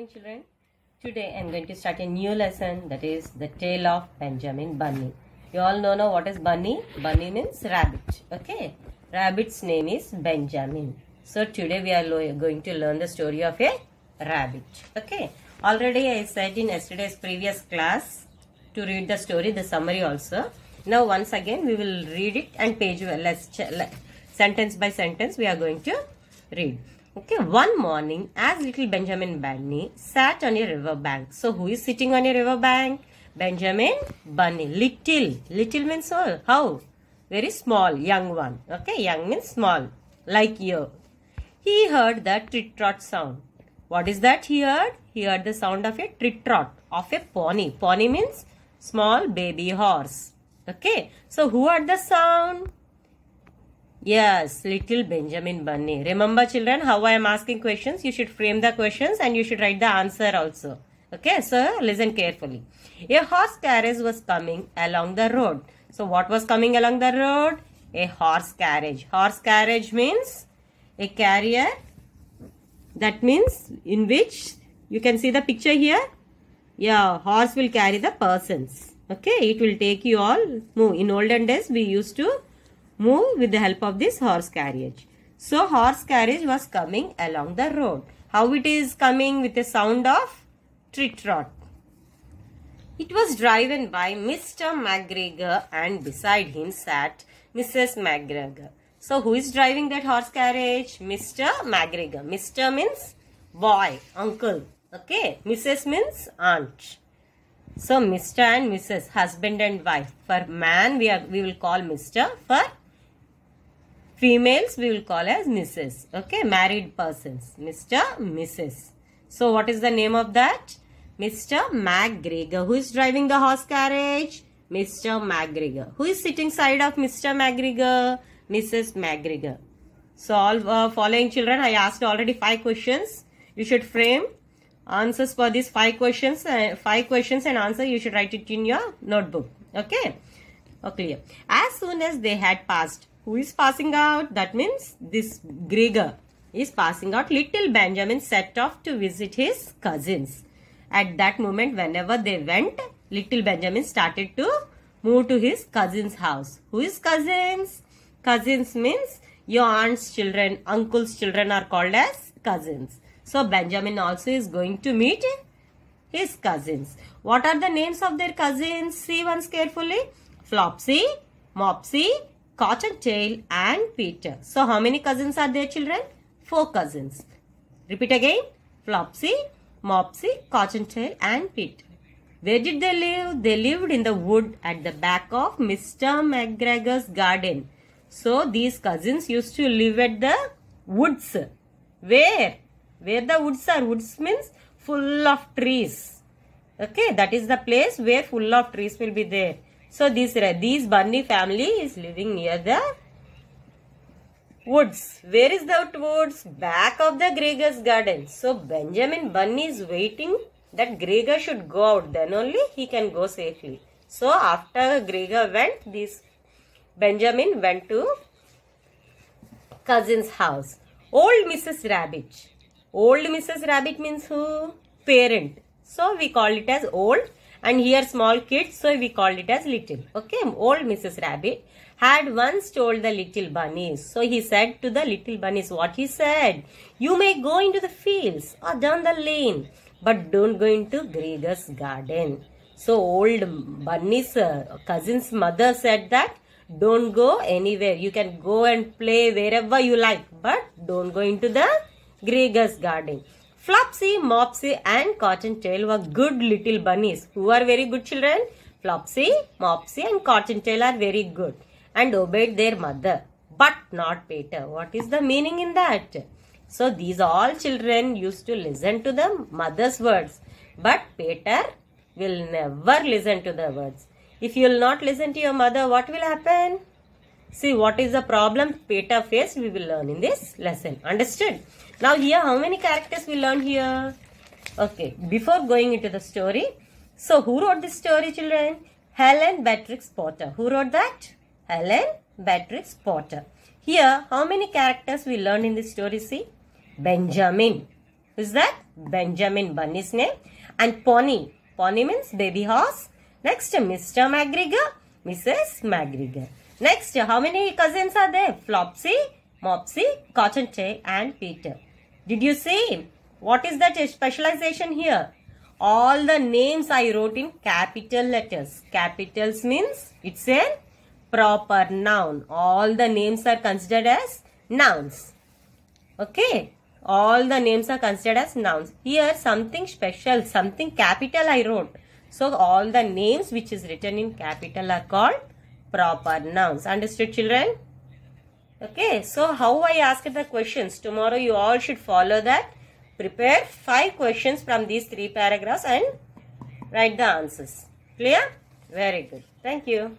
morning children today i'm going to start a new lesson that is the tale of benjamin bunny you all know now what is bunny bunny means rabbit okay rabbit's name is benjamin so today we are going to learn the story of a rabbit okay already i said in yesterday's previous class to read the story the summary also now once again we will read it and page let's sentence by sentence we are going to read Okay, one morning, as little Benjamin Bunny sat on a river bank. So, who is sitting on a river bank? Benjamin Bunny. Little. Little means all. How? Very small, young one. Okay, young means small. Like you. He heard the trit-trot sound. What is that he heard? He heard the sound of a trit-trot, of a pony. Pony means small baby horse. Okay, so who heard the sound? Yes, little Benjamin Bunny. Remember children, how I am asking questions? You should frame the questions and you should write the answer also. Okay, so listen carefully. A horse carriage was coming along the road. So what was coming along the road? A horse carriage. Horse carriage means a carrier. That means in which you can see the picture here. Yeah, horse will carry the persons. Okay, it will take you all. Move. In olden days, we used to move with the help of this horse carriage. So horse carriage was coming along the road. How it is coming with the sound of trit-trot. It was driven by Mr. MacGregor and beside him sat Mrs. MacGregor. So who is driving that horse carriage? Mr. MacGregor. Mr. means boy, uncle. Okay. Mrs. means aunt. So Mr. and Mrs. husband and wife. For man we are we will call Mr. For Females we will call as Mrs. Okay, married persons. Mr. Mrs. So what is the name of that? Mr. MacGregor. Who is driving the horse carriage? Mr. MacGregor. Who is sitting side of Mr. MacGregor? Mrs. MacGregor. So all uh, following children, I asked already five questions. You should frame answers for these five questions, uh, five questions and answer. You should write it in your notebook. Okay or oh, clear. As soon as they had passed, who is passing out? That means this Gregor is passing out. Little Benjamin set off to visit his cousins. At that moment, whenever they went, little Benjamin started to move to his cousin's house. Who is cousins? Cousins means your aunt's children, uncle's children are called as cousins. So Benjamin also is going to meet his cousins. What are the names of their cousins? See once carefully. Flopsy, Mopsy, Cottontail and Peter. So how many cousins are there children? Four cousins. Repeat again. Flopsy, Mopsy, Cottontail and Peter. Where did they live? They lived in the wood at the back of Mr. McGregor's garden. So these cousins used to live at the woods. Where? Where the woods are? Woods means full of trees. Okay, that is the place where full of trees will be there. So this these bunny family is living near the woods. Where is the woods? Back of the Gregor's garden. So Benjamin Bunny is waiting that Gregor should go out. Then only he can go safely. So after Gregor went, this Benjamin went to cousin's house. Old Mrs. Rabbit. Old Mrs. Rabbit means who? Parent. So we call it as old and here small kids so we called it as little okay old mrs rabbit had once told the little bunnies so he said to the little bunnies what he said you may go into the fields or down the lane but don't go into gregor's garden so old bunny's uh, cousin's mother said that don't go anywhere you can go and play wherever you like but don't go into the gregor's garden Flopsy, Mopsy and Cottontail were good little bunnies. Who are very good children? Flopsy, Mopsy and Cottontail are very good and obeyed their mother but not Peter. What is the meaning in that? So these all children used to listen to the mother's words but Peter will never listen to the words. If you will not listen to your mother, what will happen? See what is the problem beta phase we will learn in this lesson. Understood? Now here how many characters we learn here? Okay, before going into the story. So who wrote this story children? Helen Beatrix Potter. Who wrote that? Helen Beatrix Potter. Here how many characters we learn in this story? See Benjamin. Who's that? Benjamin Bunny's name. And Pony. Pony means baby horse. Next Mr. McGregor. Mrs. McGregor. Next, how many cousins are there? Flopsy, Mopsy, Cottontail and Peter. Did you see? What is that specialization here? All the names I wrote in capital letters. Capitals means it's a proper noun. All the names are considered as nouns. Okay. All the names are considered as nouns. Here something special, something capital I wrote. So all the names which is written in capital are called proper nouns. Understood children? Okay, so how I asked the questions? Tomorrow you all should follow that. Prepare 5 questions from these 3 paragraphs and write the answers. Clear? Very good. Thank you.